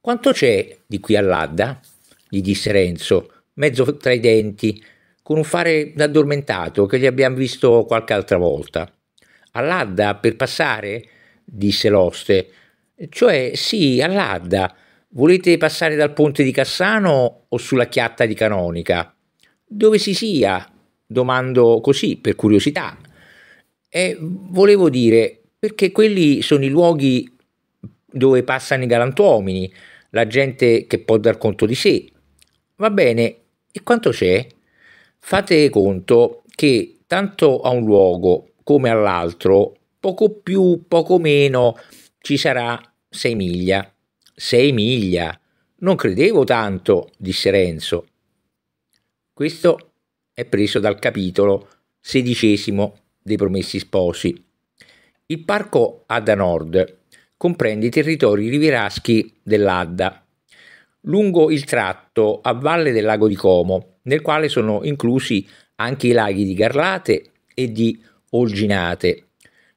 Quanto c'è di qui all'Adda? gli disse Renzo, mezzo tra i denti, con un fare addormentato che gli abbiamo visto qualche altra volta. All'Adda per passare? disse l'oste. Cioè, sì, all'Adda. Volete passare dal ponte di Cassano o sulla chiatta di Canonica? Dove si sia? Domando così, per curiosità. E volevo dire, perché quelli sono i luoghi dove passano i galantuomini, la gente che può dar conto di sé. Va bene, e quanto c'è? Fate conto che tanto a un luogo come all'altro, poco più, poco meno, ci sarà 6 miglia. 6 miglia. Non credevo tanto, disse Renzo. Questo è preso dal capitolo sedicesimo dei Promessi Sposi. Il parco ad nord comprende i territori rivieraschi dell'Adda, lungo il tratto a valle del lago di Como, nel quale sono inclusi anche i laghi di Garlate e di Olginate.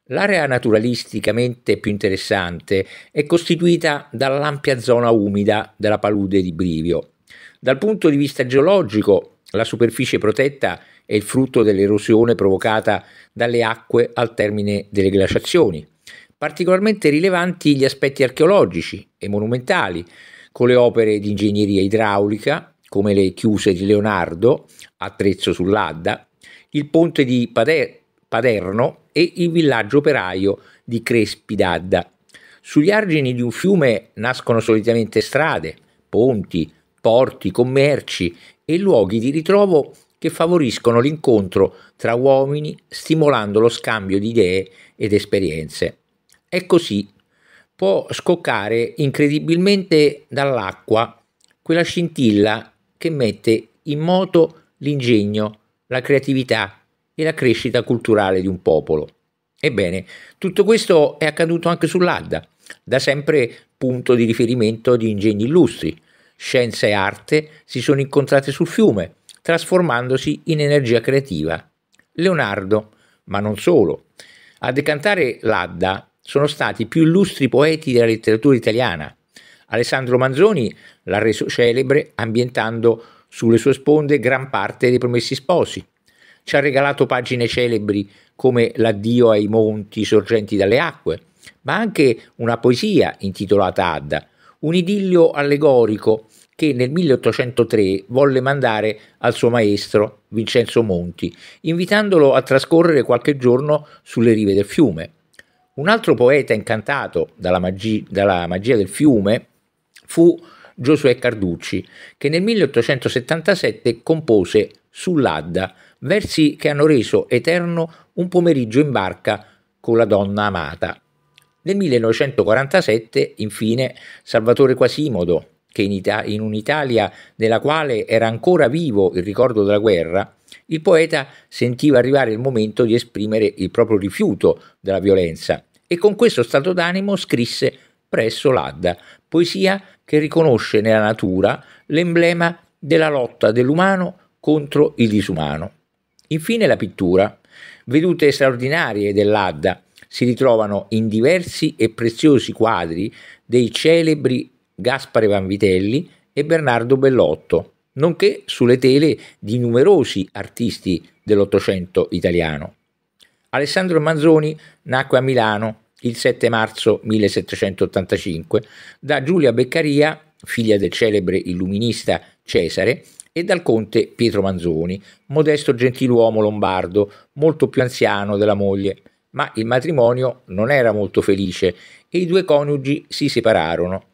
L'area naturalisticamente più interessante è costituita dall'ampia zona umida della palude di Brivio. Dal punto di vista geologico, la superficie protetta è il frutto dell'erosione provocata dalle acque al termine delle glaciazioni particolarmente rilevanti gli aspetti archeologici e monumentali, con le opere di ingegneria idraulica, come le chiuse di Leonardo, attrezzo sull'Adda, il ponte di Pader- Paderno e il villaggio operaio di Crespi d'Adda. Sugli argini di un fiume nascono solitamente strade, ponti, porti, commerci e luoghi di ritrovo che favoriscono l'incontro tra uomini, stimolando lo scambio di idee ed esperienze è così può scoccare incredibilmente dall'acqua quella scintilla che mette in moto l'ingegno, la creatività e la crescita culturale di un popolo. Ebbene, tutto questo è accaduto anche sull'Adda, da sempre punto di riferimento di ingegni illustri. Scienza e arte si sono incontrate sul fiume, trasformandosi in energia creativa. Leonardo, ma non solo, a decantare l'Adda sono stati i più illustri poeti della letteratura italiana. Alessandro Manzoni l'ha reso celebre ambientando sulle sue sponde gran parte dei Promessi Sposi. Ci ha regalato pagine celebri come L'addio ai monti sorgenti dalle acque, ma anche una poesia intitolata Adda, un idillio allegorico che nel 1803 volle mandare al suo maestro Vincenzo Monti, invitandolo a trascorrere qualche giorno sulle rive del fiume. Un altro poeta incantato dalla, magi- dalla magia del fiume fu Giosuè Carducci, che nel 1877 compose Sull'Adda, versi che hanno reso eterno un pomeriggio in barca con la donna amata. Nel 1947, infine, Salvatore Quasimodo, che in, Ita- in un'Italia nella quale era ancora vivo il ricordo della guerra, il poeta sentiva arrivare il momento di esprimere il proprio rifiuto della violenza e con questo stato d'animo scrisse presso l'Adda, poesia che riconosce nella natura l'emblema della lotta dell'umano contro il disumano. Infine la pittura. Vedute straordinarie dell'Adda si ritrovano in diversi e preziosi quadri dei celebri Gaspare Vanvitelli e Bernardo Bellotto, nonché sulle tele di numerosi artisti dell'Ottocento italiano. Alessandro Manzoni nacque a Milano il 7 marzo 1785 da Giulia Beccaria, figlia del celebre illuminista Cesare, e dal conte Pietro Manzoni, modesto gentiluomo lombardo, molto più anziano della moglie. Ma il matrimonio non era molto felice e i due coniugi si separarono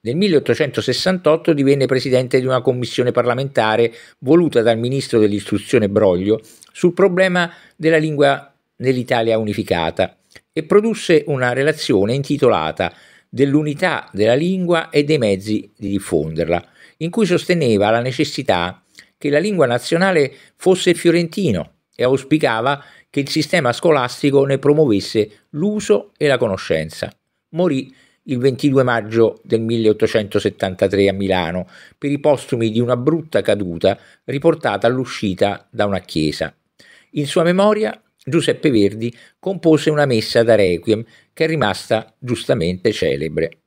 nel 1868 divenne presidente di una commissione parlamentare voluta dal ministro dell'istruzione Broglio sul problema della lingua nell'Italia unificata e produsse una relazione intitolata Dell'unità della lingua e dei mezzi di diffonderla, in cui sosteneva la necessità che la lingua nazionale fosse il fiorentino e auspicava che il sistema scolastico ne promuovesse l'uso e la conoscenza. Morì il 22 maggio del 1873 a Milano per i postumi di una brutta caduta riportata all'uscita da una chiesa. In sua memoria Giuseppe Verdi compose una messa da requiem che è rimasta giustamente celebre.